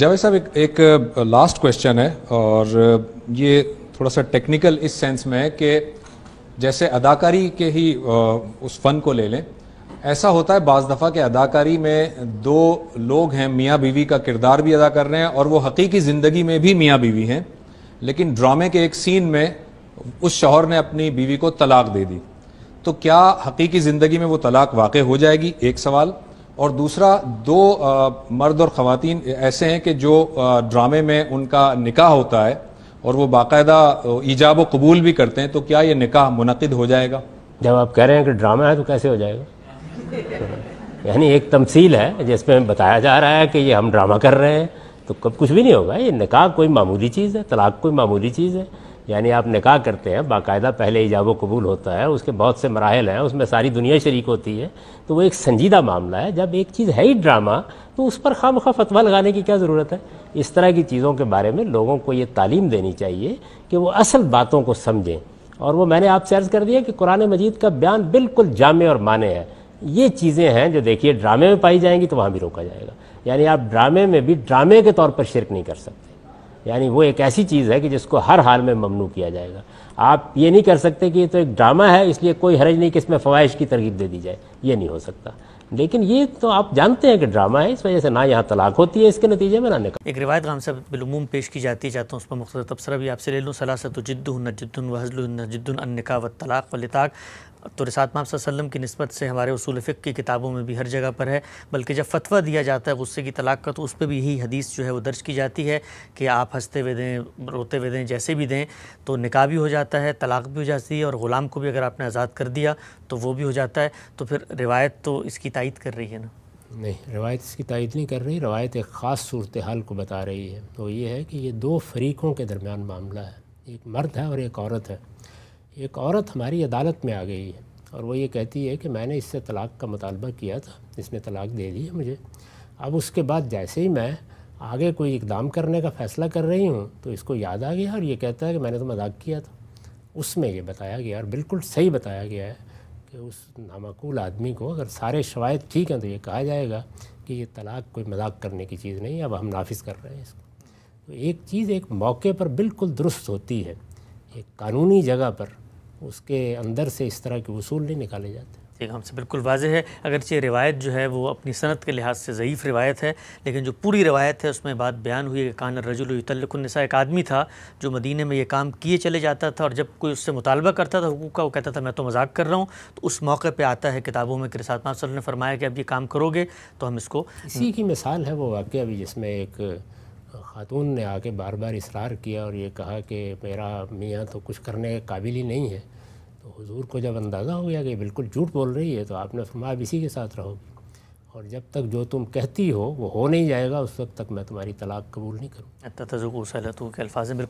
जावेद साहब एक, एक लास्ट क्वेश्चन है और ये थोड़ा सा टेक्निकल इस सेंस में है कि जैसे अदाकारी के ही उस फन को ले लें ऐसा होता है बाज़ दफ़ा कि अदाकारी में दो लोग हैं मियाँ बीवी का किरदार भी अदा कर रहे हैं और वो हकीकी ज़िंदगी में भी मियाँ बीवी हैं लेकिन ड्रामे के एक सीन में उस शोहर ने अपनी बीवी को तलाक दे दी तो क्या हकीकी ज़िंदगी में वो तलाक वाक़ हो जाएगी एक सवाल और दूसरा दो आ, मर्द और ख़वान ऐसे हैं कि जो आ, ड्रामे में उनका निकाह होता है और वो बाकायदा ईजाब कबूल भी करते हैं तो क्या ये निकाह मुनद हो जाएगा जब आप कह रहे हैं कि ड्रामा है तो कैसे हो जाएगा यानी एक तमसील है जिसमें बताया जा रहा है कि ये हम ड्रामा कर रहे हैं तो कब कुछ भी नहीं होगा ये निकाह कोई मामूली चीज़ है तलाक कोई मामूली चीज़ है यानी आप निकाह करते हैं बाकायदा पहले ईजाब कबूल होता है उसके बहुत से मराहल हैं उसमें सारी दुनिया शरीक होती है तो वो एक संजीदा मामला है जब एक चीज़ है ही ड्रामा तो उस पर खाम खा फतवा लगाने की क्या ज़रूरत है इस तरह की चीज़ों के बारे में लोगों को ये तालीम देनी चाहिए कि वो असल बातों को समझें और वो मैंने आपसे अर्ज़ कर दिया कि कुरान मजीद का बयान बिल्कुल जामे और माने है ये चीज़ें हैं जो देखिए ड्रामे में पाई जाएंगी तो वहाँ भी रोका जाएगा यानी आप ड्रामे में भी ड्रामे के तौर पर शिरक नहीं कर सकते यानी वो एक ऐसी चीज़ है कि जिसको हर हाल में ममनू किया जाएगा आप ये नहीं कर सकते कि ये तो एक ड्रामा है इसलिए कोई हरज नहीं कि इसमें फवाइश की तरकीब दे दी जाए ये नहीं हो सकता लेकिन ये तो आप जानते हैं कि ड्रामा है इस वजह से ना यहाँ तलाक होती है इसके नतीजे में ना निकल एक रिवायत गाम साहब बिलूम पेश की जाती चाहता हूँ उस पर मुख्तर तबसरा भी आपसे ले लूँ सलासत जिद्दन जिद्दन वहजल जिद्दन अनका व तलाक व लताक तो रिसात माप वसल्लम की नस्बत से हमारे उसूल फ़िक की किताबों में भी हर जगह पर है बल्कि जब फतवा दिया जाता है गुस्से की तलाक का तो उस पर भी यही हदीस जो है वो दर्ज की जाती है कि आप हंसते हुए दें रोते हुए दें जैसे भी दें तो निकाह भी हो जाता है तलाक भी हो जाती है और ग़ुलाम को भी अगर आपने आज़ाद कर दिया तो वो भी हो जाता है तो फिर रिवायत तो इसकी तायद कर रही है ना नहीं रवायत इसकी तायद नहीं कर रही रवायत एक ख़ास सूरत हाल को बता रही है तो ये है कि ये दो फरीकों के दरमियान मामला है एक मर्द है और एक औरत है एक औरत हमारी अदालत में आ गई है और वो ये कहती है कि मैंने इससे तलाक़ का मुतालबा किया था इसने तलाक़ दे दी है मुझे अब उसके बाद जैसे ही मैं आगे कोई इकदाम करने का फ़ैसला कर रही हूँ तो इसको याद आ गया और ये कहता है कि मैंने तो मजाक किया था उसमें ये बताया गया और बिल्कुल सही बताया गया है कि उस नामाकूल आदमी को अगर सारे शवायद ठीक हैं तो ये कहा जाएगा कि ये तलाक कोई मजाक करने की चीज़ नहीं अब हम नाफिज कर रहे हैं इसको तो एक चीज़ एक मौके पर बिल्कुल दुरुस्त होती है एक कानूनी जगह पर उसके अंदर से इस तरह के उसूल नहीं निकाले जाते ठीक हमसे बिल्कुल वाज है अगरचे रिवायत जो है वो अपनी सनत के लिहाज से ज़यीफ़ रिवायत है लेकिन जो पूरी रिवायत है उसमें बात बयान हुई है कान रजुलतलकुलनसा एक आदमी था जो मदीने में ये काम किए चले जाता था और जब कोई उससे मुतालबा करता था हकूक का वो कहता था मैं तो मजाक कर रहा हूँ तो उस मौके पर आता है किताबों में किसात मासल ने फरमाया कि अब ये काम करोगे तो हम इसको इसी की मिसाल है वो वाक्य अभी जिसमें एक ख़ातून ने आके बार बार इसरार किया और ये कहा कि मेरा मियाँ तो कुछ करने के काबिल ही नहीं है तो हुजूर को जब अंदाज़ा हो गया कि बिल्कुल झूठ बोल रही है तो आपने फरमाया आप इसी के साथ रहोगी और जब तक जो तुम कहती हो वो हो नहीं जाएगा उस वक्त तक मैं तुम्हारी तलाक कबूल नहीं करूँ तजुक सलतू के अल्फाज बिल्कुल